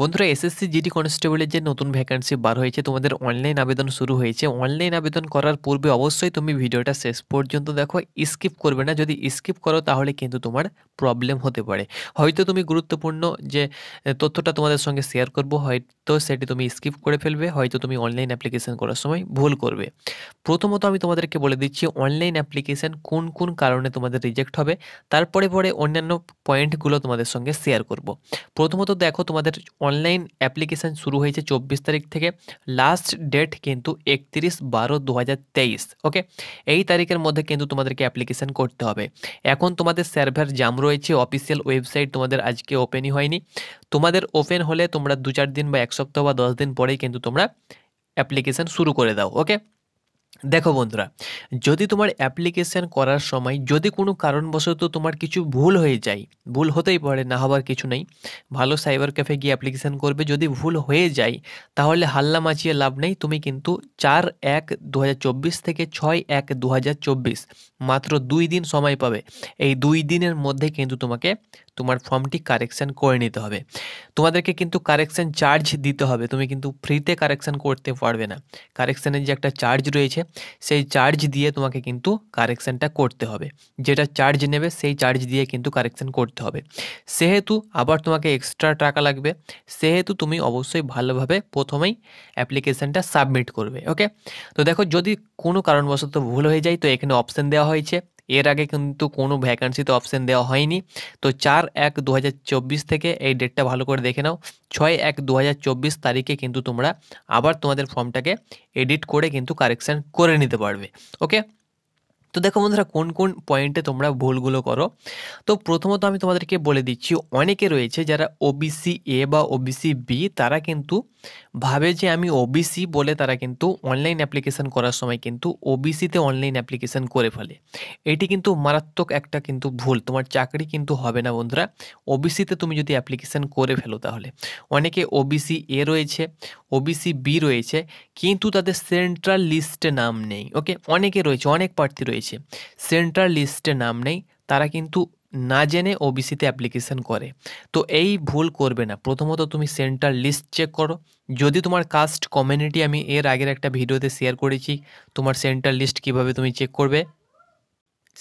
বন্ধুরা SSC GD কনস্টেবলের যে নতুন ভ্যাকান্সি বার হয়েছে তোমাদের অনলাইন আবেদন শুরু হয়েছে অনলাইন আবেদন করার পূর্বে অবশ্যই তুমি ভিডিওটা শেষ পর্যন্ত দেখো স্কিপ করবে না যদি স্কিপ করো তাহলে কিন্তু তোমার প্রবলেম হতে পারে হয়তো তুমি গুরুত্বপূর্ণ যে তথ্যটা তোমাদের সঙ্গে শেয়ার করব হয়তো সেটি তুমি স্কিপ করে ফেলবে হয়তো তুমি অনলাইন অ্যাপ্লিকেশন করার সময় ভুল করবে প্রথমত আমি তোমাদেরকে বলে দিচ্ছি অনলাইন অ্যাপ্লিকেশন কোন কোন কারণে তোমাদের রিজেক্ট হবে তারপরে পরে অন্যান্য পয়েন্টগুলো তোমাদের সঙ্গে শেয়ার করব প্রথমত দেখো তোমাদের অনলাইন অ্যাপ্লিকেশান শুরু হয়েছে চব্বিশ তারিখ থেকে লাস্ট ডেট কিন্তু একত্রিশ বারো দু ওকে এই তারিখের মধ্যে কিন্তু তোমাদেরকে অ্যাপ্লিকেশান করতে হবে এখন তোমাদের সার্ভার জাম রয়েছে অফিসিয়াল ওয়েবসাইট তোমাদের আজকে ওপেনই হয়নি তোমাদের ওপেন হলে তোমরা দু চার দিন বা এক সপ্তাহ বা দশ দিন পরেই কিন্তু তোমরা অ্যাপ্লিকেশান শুরু করে দাও ওকে দেখো বন্ধুরা যদি তোমার অ্যাপ্লিকেশান করার সময় যদি কোনো কারণবশত তোমার কিছু ভুল হয়ে যায় ভুল হতেই পারে না হবার কিছু নেই ভালো সাইবার ক্যাফে গিয়ে অ্যাপ্লিকেশান করবে যদি ভুল হয়ে যায় তাহলে হাল্লা মাচিয়ে লাভ নেই তুমি কিন্তু চার এক দু থেকে ছয় এক দু মাত্র দুই দিন সময় পাবে এই দুই দিনের মধ্যে কিন্তু তোমাকে তোমার ফর্মটি কারেকশান করে নিতে হবে তোমাদেরকে কিন্তু কারেকশান চার্জ দিতে হবে তুমি কিন্তু ফ্রিতে কারেকশান করতে পারবে না কারেকশানের যে একটা চার্জ রয়েছে সেই চার্জ দিয়ে তোমাকে কিন্তু কারেকশানটা করতে হবে যেটা চার্জ নেবে সেই চার্জ দিয়ে কিন্তু কারেকশান করতে হবে সেহেতু আবার তোমাকে এক্সট্রা টাকা লাগবে সেহেতু তুমি অবশ্যই ভালোভাবে প্রথমেই অ্যাপ্লিকেশানটা সাবমিট করবে ওকে তো দেখো যদি কোনো কারণবশত ভুল হয়ে যায় তো এখানে অপশান দেওয়া হয়েছে এর আগে কিন্তু কোনো ভ্যাকান্সিতে অপশান দেওয়া হয়নি তো চার এক দু থেকে এই ডেটটা ভালো করে দেখে নাও ছয় এক দু তারিখে কিন্তু তোমরা আবার তোমাদের ফর্মটাকে এডিট করে কিন্তু কারেকশান করে নিতে পারবে ওকে তো দেখো বন্ধুরা কোন কোন পয়েন্টে তোমরা ভুলগুলো করো তো প্রথমত আমি তোমাদেরকে বলে দিচ্ছি অনেকে রয়েছে যারা ওবিসি এ বা ওবিসি বি তারা কিন্তু ভাবে যে আমি ওবিসি বলে তারা কিন্তু অনলাইন অ্যাপ্লিকেশান করার সময় কিন্তু ওবিসিতে অনলাইন অ্যাপ্লিকেশান করে ফেলে এটি কিন্তু মারাত্মক একটা কিন্তু ভুল তোমার চাকরি কিন্তু হবে না বন্ধুরা ওবিসিতে তুমি যদি অ্যাপ্লিকেশান করে ফেলো তাহলে অনেকে ওবিসি এ রয়েছে ওবিসি বি রয়েছে কিন্তু তাদের সেন্ট্রাল লিস্টে নাম নেই ওকে অনেকে রয়েছে অনেক প্রার্থী রয়েছে রয়েছে সেন্ট্রাল লিস্টে নাম নেই তারা কিন্তু না জেনে ওবিসিতে অ্যাপ্লিকেশান করে তো এই ভুল করবে না প্রথমত তুমি সেন্ট্রাল লিস্ট চেক করো যদি তোমার কাস্ট কমিউনিটি আমি এর আগের একটা ভিডিওতে শেয়ার করেছি তোমার সেন্ট্রাল লিস্ট কিভাবে তুমি চেক করবে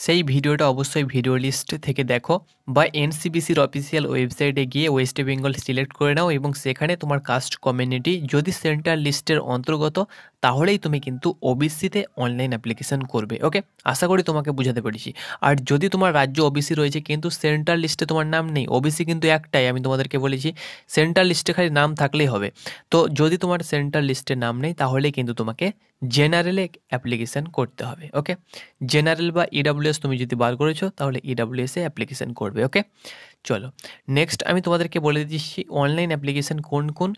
সেই ভিডিওটা অবশ্যই ভিডিও লিস্ট থেকে দেখো বা এনসিবিসির অফিসিয়াল ওয়েবসাইটে গিয়ে ওয়েস্ট বেঙ্গল সিলেক্ট করে নাও এবং সেখানে তোমার কাস্ট কমিউনিটি যদি সেন্ট্রাল লিস্টের অন্তর্গত তাহলেই তুমি কিন্তু ওবিসিতে অনলাইন অ্যাপ্লিকেশন করবে ওকে আশা করি তোমাকে বুঝাতে পেরেছি আর যদি তোমার রাজ্য ওবিসি রয়েছে কিন্তু সেন্ট্রাল লিস্টে তোমার নাম নেই ওবিসি কিন্তু একটাই আমি তোমাদেরকে বলেছি সেন্ট্রাল লিস্টে খালি নাম থাকলেই হবে তো যদি তোমার সেন্ট্রাল লিস্টে নাম নেই তাহলেই কিন্তু তোমাকে জেনারেলে অ্যাপ্লিকেশান করতে হবে ওকে জেনারেল বা ইডাব্লিউএস e তুমি যদি বার করেছো তাহলে ইডাব্লিউএসে e অ্যাপ্লিকেশান করবে ওকে চলো নেক্সট আমি তোমাদেরকে বলে দিচ্ছি অনলাইন অ্যাপ্লিকেশান কোন কোন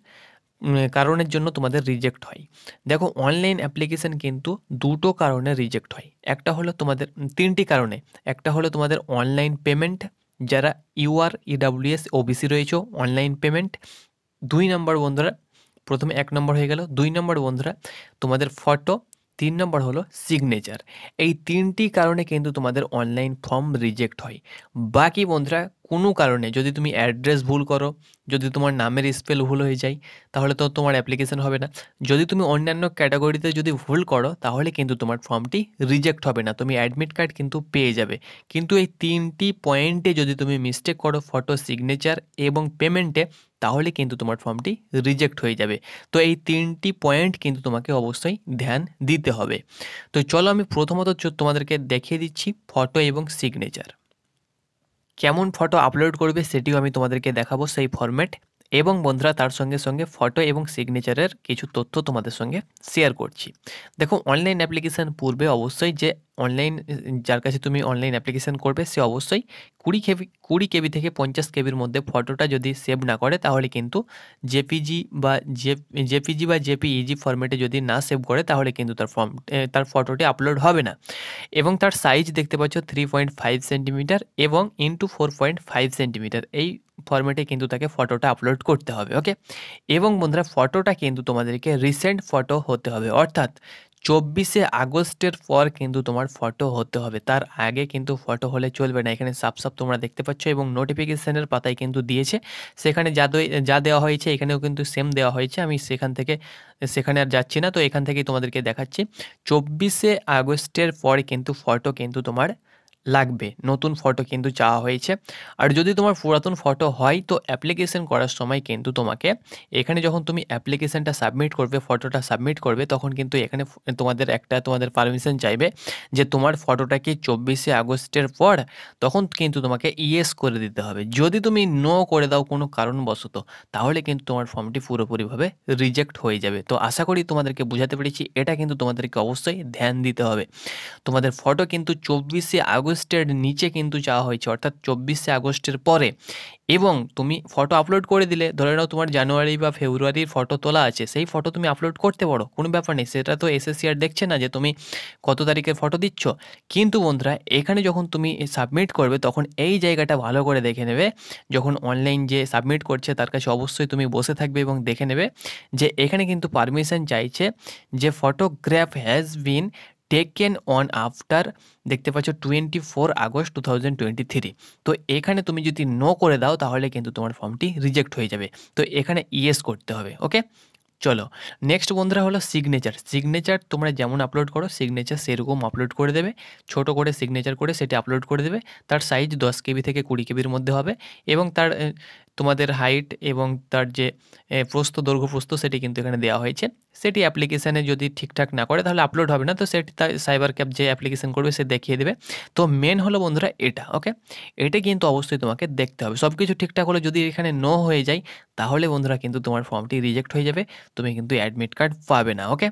কারণের জন্য তোমাদের রিজেক্ট হয় দেখো অনলাইন অ্যাপ্লিকেশান কিন্তু দুটো কারণে রিজেক্ট হয় একটা হলো তোমাদের তিনটি কারণে একটা হলো তোমাদের অনলাইন পেমেন্ট যারা ইউআর ইডাব্লিউএস ওবিসি রয়েছে অনলাইন পেমেন্ট দুই নম্বর বন্ধুরা প্রথমে এক নম্বর হয়ে গেল দুই নম্বর বন্ধুরা তোমাদের ফটো তিন নম্বর হলো সিগনেচার এই তিনটি কারণে কিন্তু তোমাদের অনলাইন ফর্ম রিজেক্ট হয় বাকি বন্ধুরা কোনো কারণে যদি তুমি অ্যাড্রেস ভুল করো যদি তোমার নামের স্পেল ভুল হয়ে যায় তাহলে তো তোমার অ্যাপ্লিকেশন হবে না যদি তুমি অন্যান্য ক্যাটাগরিতে যদি ভুল করো তাহলে কিন্তু তোমার ফর্মটি রিজেক্ট হবে না তুমি অ্যাডমিট কার্ড কিন্তু পেয়ে যাবে কিন্তু এই তিনটি পয়েন্টে যদি তুমি মিস্টেক করো ফটো সিগনেচার এবং পেমেন্টে তাহলে কিন্তু তোমার ফর্মটি রিজেক্ট হয়ে যাবে তো এই তিনটি পয়েন্ট কিন্তু তোমাকে অবশ্যই ধ্যান দিতে হবে তো চলো আমি প্রথমত তোমাদেরকে দেখিয়ে দিচ্ছি ফটো এবং সিগনেচার কেমন ফটো আপলোড করবে সেটিও আমি তোমাদেরকে দেখাবো সেই ফরম্যাট এবং বন্ধুরা তার সঙ্গে সঙ্গে ফটো এবং সিগনেচারের কিছু তথ্য তোমাদের সঙ্গে শেয়ার করছি দেখো অনলাইন অ্যাপ্লিকেশান পূর্বে অবশ্যই যে অনলাইন যার কাছে তুমি অনলাইন অ্যাপ্লিকেশান করবে সে অবশ্যই কুড়ি কেবি কুড়ি কেবি থেকে পঞ্চাশ কেবির মধ্যে ফটোটা যদি সেভ না করে তাহলে কিন্তু জেপিজি বা জে জেপিজি বা জেপিইজি ফর্মেটে যদি না সেভ করে তাহলে কিন্তু তার ফর্ম তার ফটোটি আপলোড হবে না এবং তার সাইজ দেখতে পাচ্ছ থ্রি পয়েন্ট ফাইভ সেন্টিমিটার এবং into four point five centimetre এই ফরম্যাটে কিন্তু তাকে ফটোটা আপলোড করতে হবে ওকে এবং বন্ধুরা ফটোটা কিন্তু তোমাদেরকে রিসেন্ট ফটো হতে হবে অর্থাৎ চব্বিশে আগস্টের পর কিন্তু তোমার ফটো হতে হবে তার আগে কিন্তু ফটো হলে চলবে না এখানে সাপ সাপ তোমরা দেখতে পাচ্ছ এবং নোটিফিকেশানের পাতায় কিন্তু দিয়েছে সেখানে যা যা দেওয়া হয়েছে এখানেও কিন্তু সেম দেওয়া হয়েছে আমি সেখান থেকে সেখানে আর যাচ্ছি না তো এখান থেকেই তোমাদেরকে দেখাচ্ছি চব্বিশে আগস্টের পর কিন্তু ফটো কিন্তু তোমার লাগবে নতুন ফটো কিন্তু চাওয়া হয়েছে আর যদি তোমার পুরাতন ফটো হয় তো অ্যাপ্লিকেশন করার সময় কিন্তু তোমাকে এখানে যখন তুমি অ্যাপ্লিকেশনটা সাবমিট করবে ফটোটা সাবমিট করবে তখন কিন্তু এখানে তোমাদের একটা তোমাদের পারমিশন চাইবে যে তোমার ফটোটা কি চব্বিশে আগস্টের পর তখন কিন্তু তোমাকে ইয়েস করে দিতে হবে যদি তুমি নো করে দাও কোনো কারণবশত তাহলে কিন্তু তোমার ফর্মটি পুরোপুরিভাবে রিজেক্ট হয়ে যাবে তো আশা করি তোমাদেরকে বোঝাতে পেরেছি এটা কিন্তু তোমাদেরকে অবশ্যই ধ্যান দিতে হবে তোমাদের ফটো কিন্তু চব্বিশে আগস্ট আগস্টের নিচে কিন্তু চাওয়া হয়েছে অর্থাৎ চব্বিশে আগস্টের পরে এবং তুমি ফটো আপলোড করে দিলে ধরে নাও তোমার জানুয়ারি বা ফেব্রুয়ারির ফটো তোলা আছে সেই ফটো তুমি আপলোড করতে পারো কোনো ব্যাপার নেই সেটা তো এসএসসি আর দেখছে না যে তুমি কত তারিখের ফটো দিচ্ছ কিন্তু বন্ধুরা এখানে যখন তুমি সাবমিট করবে তখন এই জায়গাটা ভালো করে দেখে নেবে যখন অনলাইন যে সাবমিট করছে তার কাছে অবশ্যই তুমি বসে থাকবে এবং দেখে নেবে যে এখানে কিন্তু পারমিশন চাইছে যে photograph has been taken on after দেখতে পাচ্ছ twenty four August two thousand twenty three তো এখানে তুমি যদি নো করে দাও তাহলে কিন্তু তোমার ফর্মটি রিজেক্ট হয়ে যাবে তো এখানে ইয়েস করতে হবে ওকে চলো নেক্সট বন্ধুরা হলো সিগনেচার সিগনেচার তোমরা যেমন আপলোড করো সিগনেচার সেরকম আপলোড করে দেবে ছোট করে সিগনেচার করে সেটা আপলোড করে দেবে তার সাইজ দশ কেবি থেকে কুড়ি কেবির মধ্যে হবে এবং তার তোমাদের হাইট এবং তার যে প্রস্থ দৈর্ঘ্য প্রস্থ সেটি কিন্তু এখানে দেওয়া হয়েছে সেটি অ্যাপ্লিকেশানে যদি ঠিকঠাক না করে তাহলে আপলোড হবে না তো সেটি তার সাইবার ক্যাপ যে অ্যাপ্লিকেশান করবে সে দেখিয়ে দেবে তো মেন হলো বন্ধুরা এটা ওকে এটা কিন্তু অবশ্যই তোমাকে দেখতে হবে সব কিছু ঠিকঠাক হলে যদি এখানে নো হয়ে যায় তাহলে বন্ধুরা কিন্তু তোমার ফর্মটি রিজেক্ট হয়ে যাবে তুমি কিন্তু অ্যাডমিট কার্ড পাবে না ওকে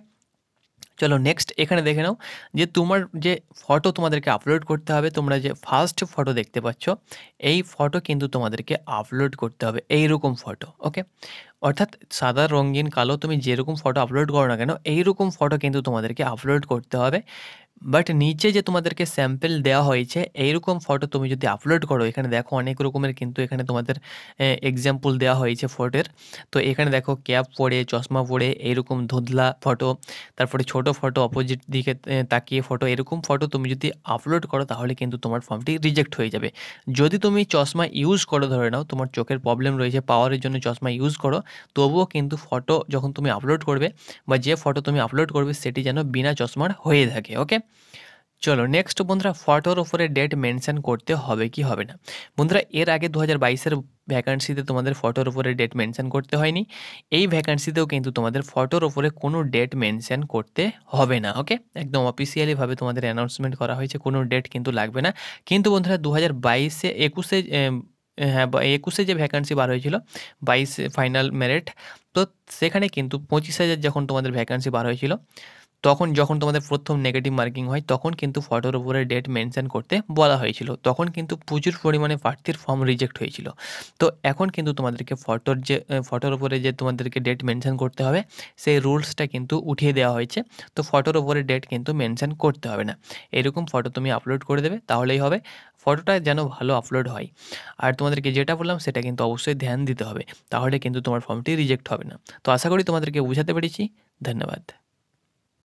চলো নেক্সট এখানে দেখে নাও যে তোমার যে ফটো তোমাদেরকে আপলোড করতে হবে তোমরা যে ফার্স্ট ফটো দেখতে পাচ্ছ এই ফটো কিন্তু তোমাদেরকে আপলোড করতে হবে এই রকম ফটো ওকে অর্থাৎ সাদা রঙিন কালো তুমি যেরকম ফটো আপলোড করো না কেন এইরকম ফটো কিন্তু তোমাদেরকে আপলোড করতে হবে বাট নিচে যে তোমাদেরকে স্যাম্পেল দেওয়া হয়েছে এইরকম ফটো তুমি যদি আপলোড করো এখানে দেখো অনেক রকমের কিন্তু এখানে তোমাদের এক্সাম্পল দেওয়া হয়েছে ফটোর তো এখানে দেখো ক্যাপ পরে চশমা পরে এইরকম ধুধলা ফটো তারপরে ছোট ফটো অপোজিট দিকে তাকিয়ে ফটো এরকম ফটো তুমি যদি আপলোড করো তাহলে কিন্তু তোমার ফর্মটি রিজেক্ট হয়ে যাবে যদি তুমি চশমা ইউজ করো ধরে নাও তোমার চোখের প্রবলেম রয়েছে পাওয়ারের জন্য চশমা ইউজ করো তবুও কিন্তু ফটো যখন তুমি আপলোড করবে বা যে ফটো তুমি আপলোড করবে সেটি যেন বিনা চশমার হয়ে থাকে ওকে চলো নেক্সট বন্ধুরা ফটোর ওপরে ডেট মেনশান করতে হবে কি হবে না বন্ধুরা এর আগে দু হাজার বাইশের ভ্যাকান্সিতে তোমাদের ফটোর ওপরে ডেট মেনশান করতে হয়নি এই ভ্যাকান্সিতেও কিন্তু তোমাদের ফটোর ওপরে কোনো ডেট মেনশান করতে হবে না ওকে একদম অফিসিয়ালিভাবে তোমাদের অ্যানাউন্সমেন্ট করা হয়েছে কোনো ডেট কিন্তু লাগবে না কিন্তু বন্ধুরা দু হাজার বাইশে একুশে হ্যাঁ একুশে যে ভ্যাকান্সি বার হয়েছিল বাইশে ফাইনাল মেরিট তো সেখানে কিন্তু পঁচিশ হাজার যখন তোমাদের ভ্যাকান্সি বার হয়েছিল তখন যখন তোমাদের প্রথম নেগেটিভ মার্কিং হয় তখন কিন্তু ফটোর উপরে ডেট মেনশন করতে বলা হয়েছিল তখন কিন্তু প্রচুর পরিমাণে প্রার্থীর ফর্ম রিজেক্ট হয়েছিল তো এখন কিন্তু তোমাদেরকে ফটোর যে ফটোর উপরে যে তোমাদেরকে ডেট মেনশন করতে হবে সেই রুলসটা কিন্তু উঠিয়ে দেওয়া হয়েছে তো ফটোর উপরে ডেট কিন্তু মেনশন করতে হবে না এরকম ফটো তুমি আপলোড করে দেবে তাহলেই হবে ফটোটা যেন ভালো আপলোড হয় আর তোমাদেরকে যেটা বললাম সেটা কিন্তু অবশ্যই ধ্যান দিতে হবে তাহলে কিন্তু তোমার ফর্মটি রিজেক্ট হবে না তো আশা করি তোমাদেরকে বুঝাতে পেরেছি ধন্যবাদ